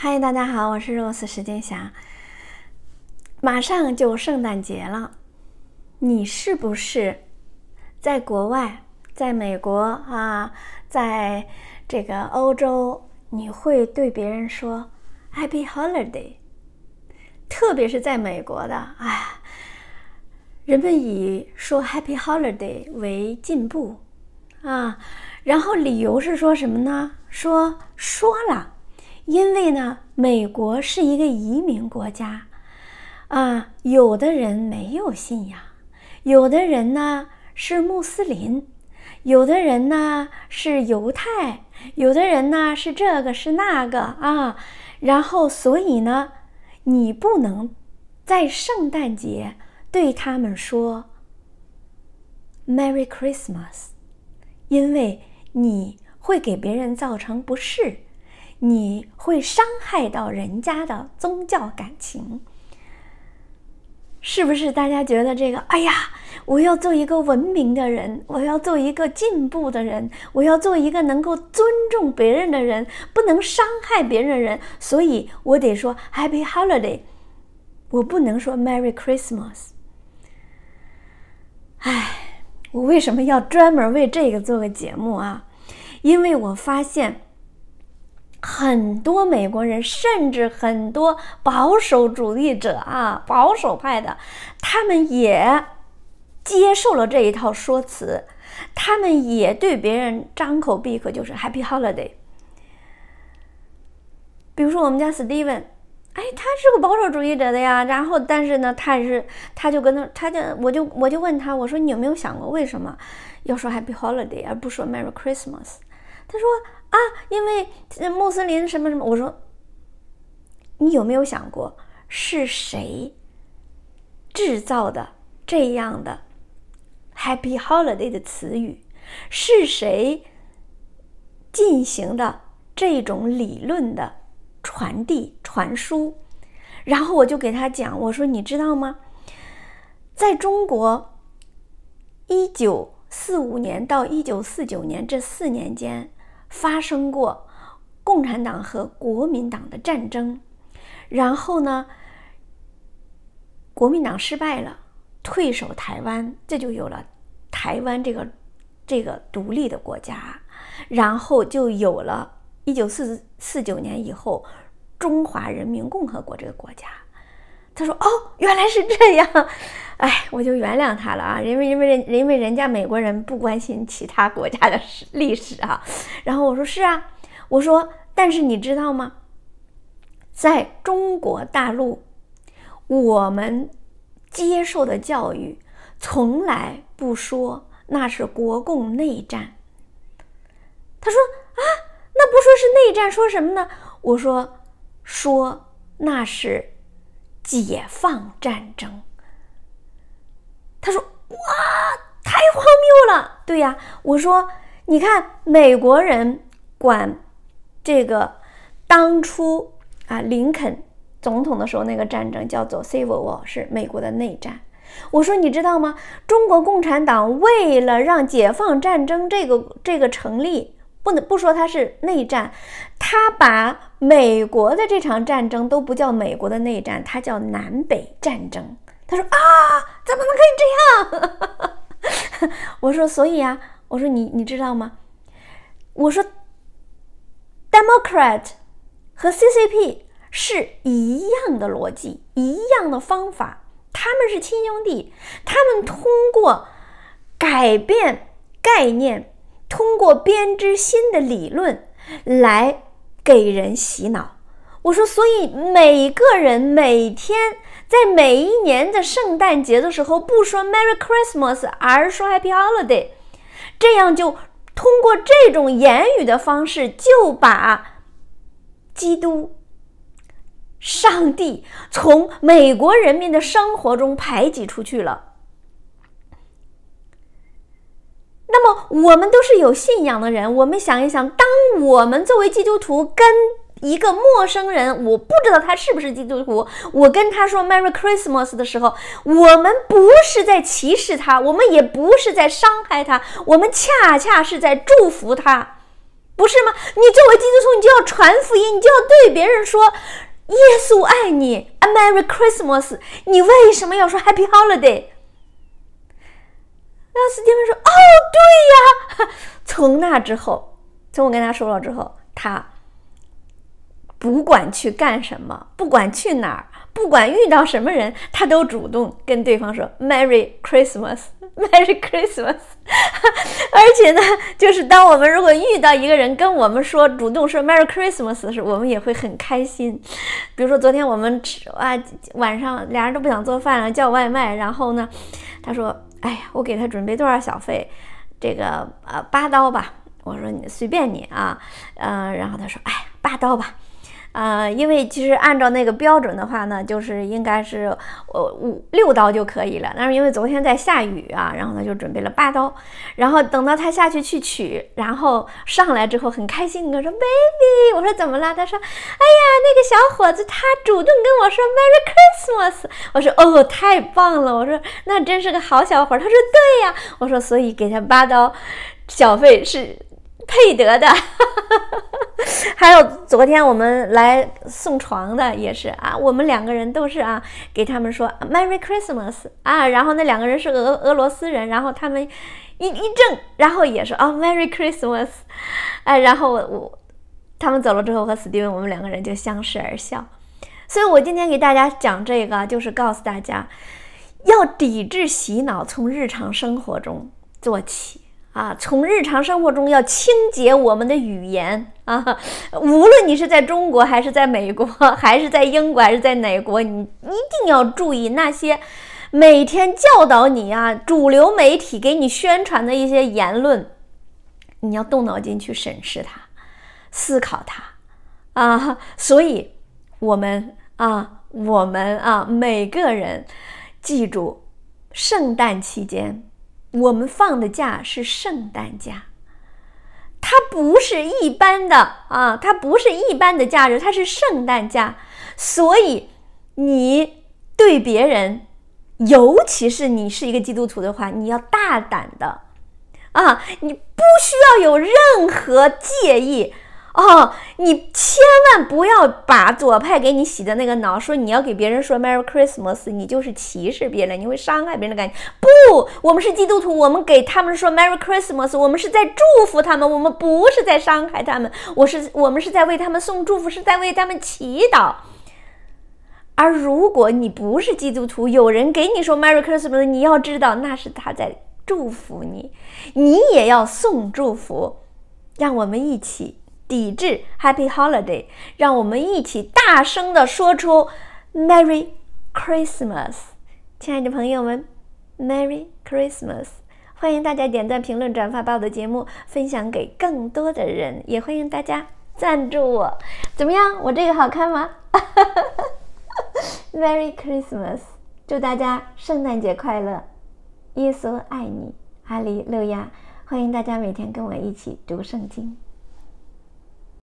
嗨，大家好，我是 Rose 时间侠。马上就圣诞节了，你是不是在国外，在美国啊，在这个欧洲，你会对别人说 Happy Holiday？特别是在美国的啊，人们以说 Happy Holiday 为进步啊，然后理由是说什么呢？说说了。因为呢，美国是一个移民国家，啊，有的人没有信仰，有的人呢是穆斯林，有的人呢是犹太，有的人呢是这个是那个啊，然后所以呢，你不能在圣诞节对他们说 “Merry Christmas”，因为你会给别人造成不适。你会伤害到人家的宗教感情，是不是？大家觉得这个？哎呀，我要做一个文明的人，我要做一个进步的人，我要做一个能够尊重别人的人，不能伤害别人的人。所以我得说 Happy Holiday，我不能说 Merry Christmas。哎，我为什么要专门为这个做个节目啊？因为我发现。很多美国人，甚至很多保守主义者啊，保守派的，他们也接受了这一套说辞，他们也对别人张口闭口就是 Happy Holiday。比如说我们家 Steven，哎，他是个保守主义者的呀，然后但是呢，他也是，他就跟他，他就，我就我就问他，我说你有没有想过为什么要说 Happy Holiday，而不说 Merry Christmas？他说啊，因为穆斯林什么什么，我说，你有没有想过是谁制造的这样的 Happy Holiday 的词语？是谁进行的这种理论的传递传输？然后我就给他讲，我说你知道吗？在中国一九四五年到一九四九年这四年间。发生过共产党和国民党的战争，然后呢，国民党失败了，退守台湾，这就有了台湾这个这个独立的国家，然后就有了一九四四九年以后中华人民共和国这个国家。他说：“哦，原来是这样，哎，我就原谅他了啊，因为因为人因为人家美国人不关心其他国家的史历史啊。”然后我说：“是啊，我说，但是你知道吗？在中国大陆，我们接受的教育从来不说那是国共内战。”他说：“啊，那不说是内战，说什么呢？”我说：“说那是。”解放战争，他说：“哇，太荒谬了！”对呀，我说：“你看，美国人管这个当初啊，林肯总统的时候那个战争叫做 Civil War，是美国的内战。”我说：“你知道吗？中国共产党为了让解放战争这个这个成立。”不不说他是内战，他把美国的这场战争都不叫美国的内战，他叫南北战争。他说啊，怎么能可以这样？我说，所以啊，我说你你知道吗？我说，Democrat 和 CCP 是一样的逻辑，一样的方法，他们是亲兄弟，他们通过改变概念。通过编织新的理论来给人洗脑。我说，所以每个人每天在每一年的圣诞节的时候，不说 “Merry Christmas”，而说 “Happy Holiday”，这样就通过这种言语的方式，就把基督、上帝从美国人民的生活中排挤出去了。那么我们都是有信仰的人，我们想一想，当我们作为基督徒跟一个陌生人，我不知道他是不是基督徒，我跟他说 Merry Christmas 的时候，我们不是在歧视他，我们也不是在伤害他，我们恰恰是在祝福他，不是吗？你作为基督徒，你就要传福音，你就要对别人说耶稣爱你，Merry Christmas。你为什么要说 Happy Holiday？当斯蒂芬说：“哦，对呀。”从那之后，从我跟他说了之后，他不管去干什么，不管去哪儿，不管遇到什么人，他都主动跟对方说 “Merry Christmas, Merry Christmas”。而且呢，就是当我们如果遇到一个人跟我们说主动说 “Merry Christmas” 的时候，我们也会很开心。比如说昨天我们吃啊，晚上俩人都不想做饭了，叫外卖。然后呢，他说。哎呀，我给他准备多少小费？这个呃，八刀吧。我说你随便你啊，嗯。然后他说，哎，八刀吧。呃，因为其实按照那个标准的话呢，就是应该是呃五六刀就可以了。但是因为昨天在下雨啊，然后呢就准备了八刀。然后等到他下去去取，然后上来之后很开心。我说，baby，我说怎么了？他说，哎呀，那个小伙子他主动跟我说 Merry Christmas。我说，哦，太棒了。我说，那真是个好小伙儿。他说，对呀。我说，所以给他八刀，小费是配得的。哈哈哈哈。还有昨天我们来送床的也是啊，我们两个人都是啊，给他们说 Merry Christmas 啊，然后那两个人是俄俄罗斯人，然后他们一一怔，然后也说啊 Merry Christmas，哎，然后我他们走了之后，和史蒂文我们两个人就相视而笑。所以我今天给大家讲这个，就是告诉大家要抵制洗脑，从日常生活中做起。啊，从日常生活中要清洁我们的语言啊！无论你是在中国，还是在美国，还是在英国，还是在哪国，你一定要注意那些每天教导你啊、主流媒体给你宣传的一些言论，你要动脑筋去审视它、思考它啊！所以，我们啊，我们啊，每个人记住，圣诞期间。我们放的假是圣诞假，它不是一般的啊，它不是一般的假日，它是圣诞假。所以，你对别人，尤其是你是一个基督徒的话，你要大胆的，啊，你不需要有任何介意。哦，你千万不要把左派给你洗的那个脑说你要给别人说 Merry Christmas，你就是歧视别人，你会伤害别人的感情。不，我们是基督徒，我们给他们说 Merry Christmas，我们是在祝福他们，我们不是在伤害他们。我是我们是在为他们送祝福，是在为他们祈祷。而如果你不是基督徒，有人给你说 Merry Christmas，你要知道那是他在祝福你，你也要送祝福。让我们一起。抵制 Happy Holiday，让我们一起大声的说出 Merry Christmas，亲爱的朋友们，Merry Christmas！欢迎大家点赞、评论、转发，把我的节目分享给更多的人，也欢迎大家赞助我，怎么样？我这个好看吗？Merry Christmas，祝大家圣诞节快乐！耶稣爱你，哈利路亚！欢迎大家每天跟我一起读圣经。